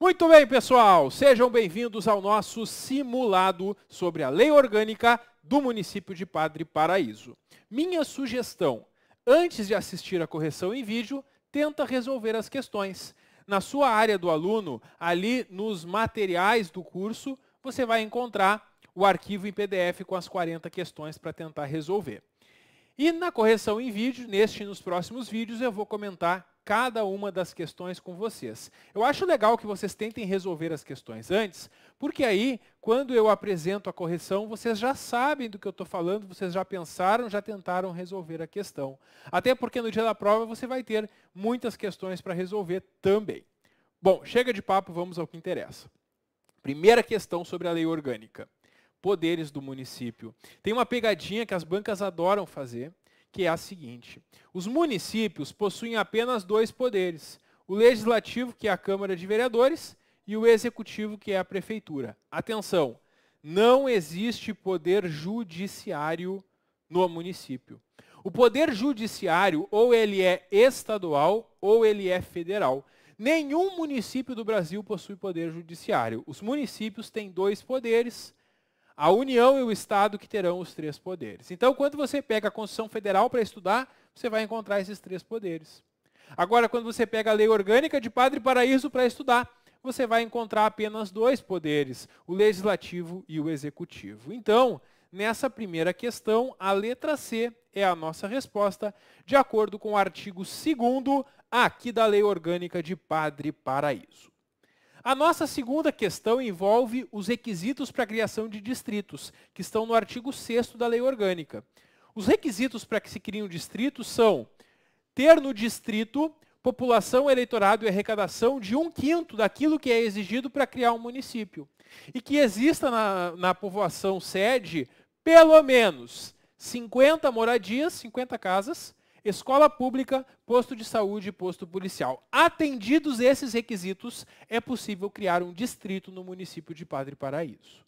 Muito bem, pessoal, sejam bem-vindos ao nosso simulado sobre a lei orgânica do município de Padre Paraíso. Minha sugestão: antes de assistir a correção em vídeo, tenta resolver as questões. Na sua área do aluno, ali nos materiais do curso, você vai encontrar o arquivo em PDF com as 40 questões para tentar resolver. E na correção em vídeo, neste e nos próximos vídeos, eu vou comentar cada uma das questões com vocês. Eu acho legal que vocês tentem resolver as questões antes, porque aí, quando eu apresento a correção, vocês já sabem do que eu estou falando, vocês já pensaram, já tentaram resolver a questão. Até porque no dia da prova você vai ter muitas questões para resolver também. Bom, chega de papo, vamos ao que interessa. Primeira questão sobre a lei orgânica. Poderes do município. Tem uma pegadinha que as bancas adoram fazer, que é a seguinte: os municípios possuem apenas dois poderes: o legislativo, que é a Câmara de Vereadores, e o executivo, que é a prefeitura. Atenção, não existe poder judiciário no município. O poder judiciário ou ele é estadual ou ele é federal. Nenhum município do Brasil possui poder judiciário. Os municípios têm dois poderes, a União e o Estado que terão os três poderes. Então, quando você pega a Constituição Federal para estudar, você vai encontrar esses três poderes. Agora, quando você pega a Lei Orgânica de Padre Paraíso para estudar, você vai encontrar apenas dois poderes, o legislativo e o executivo. Então, nessa primeira questão, a letra C é a nossa resposta, de acordo com o artigo 2 aqui da Lei Orgânica de Padre Paraíso. A nossa segunda questão envolve os requisitos para a criação de distritos, que estão no artigo 6 da Lei Orgânica. Os requisitos para que se criem um distrito são ter no distrito população, eleitorado e arrecadação de um quinto daquilo que é exigido para criar um município. E que exista na, na povoação sede, pelo menos, 50 moradias, 50 casas, escola pública, posto de saúde e posto policial. Atendidos esses requisitos, é possível criar um distrito no município de Padre Paraíso.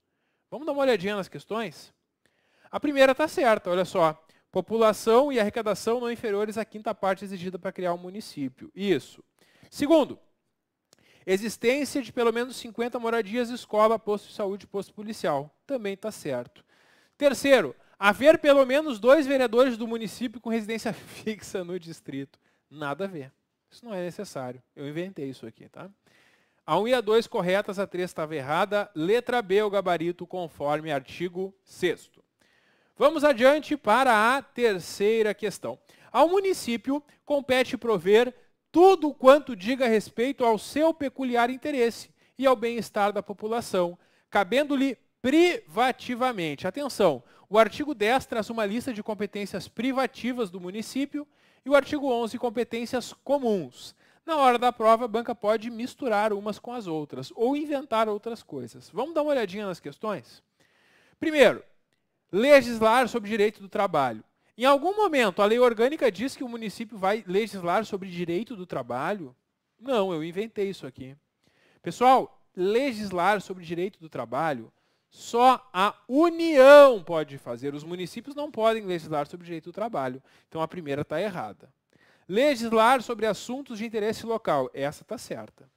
Vamos dar uma olhadinha nas questões? A primeira está certa, olha só. População e arrecadação não inferiores à quinta parte exigida para criar um município. Isso. Segundo, existência de pelo menos 50 moradias, escola, posto de saúde, posto policial. Também está certo. Terceiro, haver pelo menos dois vereadores do município com residência fixa no distrito. Nada a ver. Isso não é necessário. Eu inventei isso aqui, tá? A 1 e a 2 corretas, a 3 estava errada. Letra B, o gabarito conforme artigo 6 Vamos adiante para a terceira questão. Ao município compete prover tudo quanto diga respeito ao seu peculiar interesse e ao bem-estar da população, cabendo-lhe privativamente. Atenção, o artigo 10 traz uma lista de competências privativas do município e o artigo 11 competências comuns. Na hora da prova, a banca pode misturar umas com as outras ou inventar outras coisas. Vamos dar uma olhadinha nas questões? Primeiro, legislar sobre direito do trabalho. Em algum momento, a lei orgânica diz que o município vai legislar sobre direito do trabalho? Não, eu inventei isso aqui. Pessoal, legislar sobre direito do trabalho só a União pode fazer. Os municípios não podem legislar sobre direito do trabalho. Então a primeira está errada. Legislar sobre assuntos de interesse local. Essa está certa.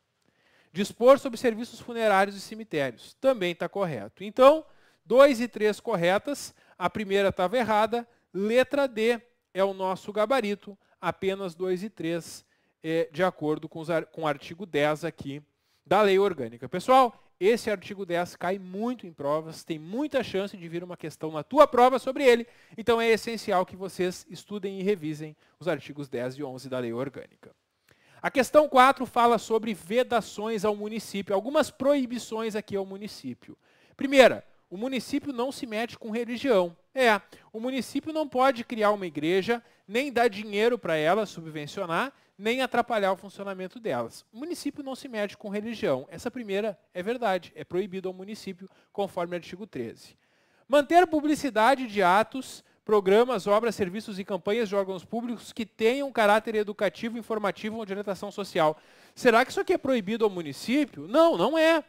Dispor sobre serviços funerários e cemitérios. Também está correto. Então, 2 e 3 corretas. A primeira estava errada. Letra D é o nosso gabarito. Apenas 2 e 3, é, eh, de acordo com, os, com o artigo 10 aqui da lei orgânica. Pessoal, esse artigo 10 cai muito em provas, tem muita chance de vir uma questão na tua prova sobre ele, então é essencial que vocês estudem e revisem os artigos 10 e 11 da Lei Orgânica. A questão 4 fala sobre vedações ao município, algumas proibições aqui ao município. Primeira, o município não se mete com religião. É, o município não pode criar uma igreja, nem dar dinheiro para ela, subvencionar, nem atrapalhar o funcionamento delas. O município não se mete com religião. Essa primeira é verdade, é proibido ao município, conforme o artigo 13. Manter publicidade de atos, programas, obras, serviços e campanhas de órgãos públicos que tenham caráter educativo, informativo ou de orientação social. Será que isso aqui é proibido ao município? Não, não é.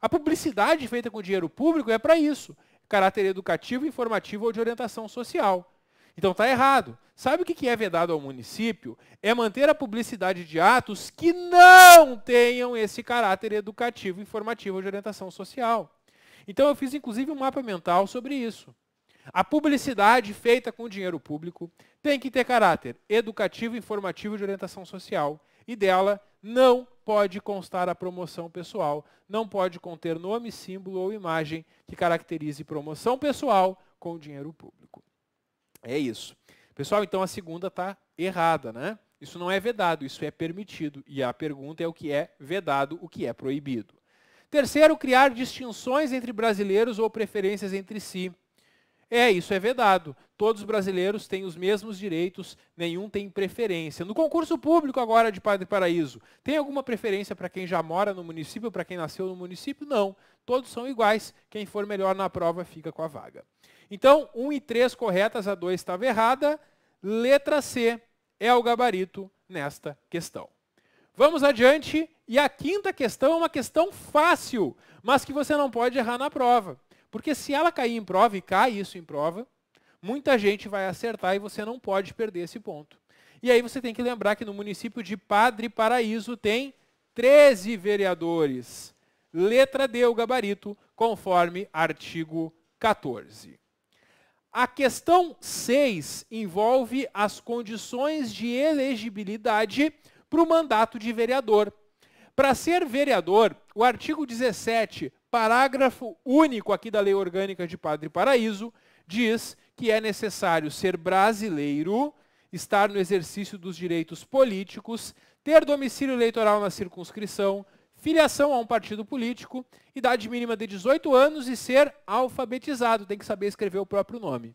A publicidade feita com dinheiro público é para isso: caráter educativo, informativo ou de orientação social. Então está errado. Sabe o que é vedado ao município? É manter a publicidade de atos que não tenham esse caráter educativo, informativo ou de orientação social. Então eu fiz inclusive um mapa mental sobre isso. A publicidade feita com dinheiro público tem que ter caráter educativo, informativo e de orientação social. E dela não pode constar a promoção pessoal, não pode conter nome, símbolo ou imagem que caracterize promoção pessoal com dinheiro público. É isso. Pessoal, então a segunda está errada, né? Isso não é vedado, isso é permitido. E a pergunta é o que é vedado, o que é proibido. Terceiro, criar distinções entre brasileiros ou preferências entre si. É, isso é vedado. Todos os brasileiros têm os mesmos direitos, nenhum tem preferência. No concurso público agora de Padre Paraíso, tem alguma preferência para quem já mora no município, para quem nasceu no município? Não. Todos são iguais. Quem for melhor na prova fica com a vaga. Então, 1 um e 3 corretas, a 2 estava errada. Letra C é o gabarito nesta questão. Vamos adiante. E a quinta questão é uma questão fácil, mas que você não pode errar na prova. Porque se ela cair em prova e cai isso em prova, muita gente vai acertar e você não pode perder esse ponto. E aí você tem que lembrar que no município de Padre Paraíso tem 13 vereadores. Letra D, o gabarito, conforme artigo 14. A questão 6 envolve as condições de elegibilidade para o mandato de vereador. Para ser vereador, o artigo 17 parágrafo único aqui da Lei Orgânica de Padre Paraíso diz que é necessário ser brasileiro, estar no exercício dos direitos políticos, ter domicílio eleitoral na circunscrição, filiação a um partido político, idade mínima de 18 anos e ser alfabetizado, tem que saber escrever o próprio nome.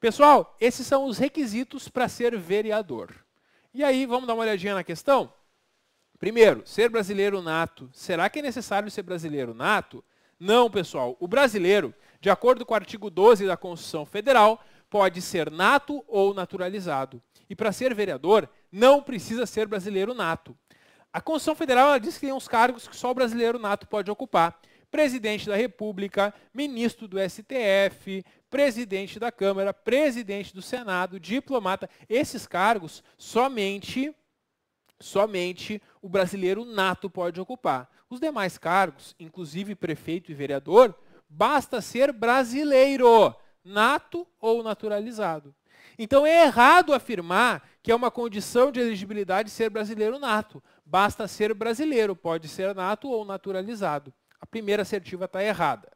Pessoal, esses são os requisitos para ser vereador. E aí, vamos dar uma olhadinha na questão? Primeiro, ser brasileiro nato. Será que é necessário ser brasileiro nato? Não, pessoal. O brasileiro, de acordo com o artigo 12 da Constituição Federal, pode ser nato ou naturalizado. E para ser vereador, não precisa ser brasileiro nato. A Constituição Federal diz que tem uns cargos que só o brasileiro nato pode ocupar. Presidente da República, ministro do STF, presidente da Câmara, presidente do Senado, diplomata. Esses cargos somente somente o brasileiro nato pode ocupar. Os demais cargos, inclusive prefeito e vereador, basta ser brasileiro, nato ou naturalizado. Então é errado afirmar que é uma condição de elegibilidade ser brasileiro nato. Basta ser brasileiro, pode ser nato ou naturalizado. A primeira assertiva está errada.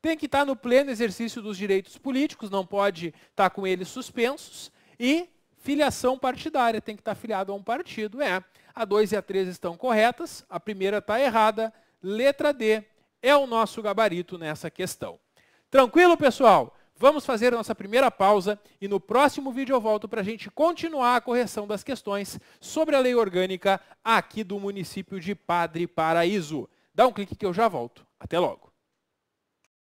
Tem que estar tá no pleno exercício dos direitos políticos, não pode estar tá com eles suspensos. E Filiação partidária, tem que estar tá filiado a um partido. É. A 2 e a 3 estão corretas, a primeira está errada. Letra D é o nosso gabarito nessa questão. Tranquilo, pessoal? Vamos fazer a nossa primeira pausa e no próximo vídeo eu volto para a gente continuar a correção das questões sobre a lei orgânica aqui do município de Padre Paraíso. Dá um clique que eu já volto. Até logo.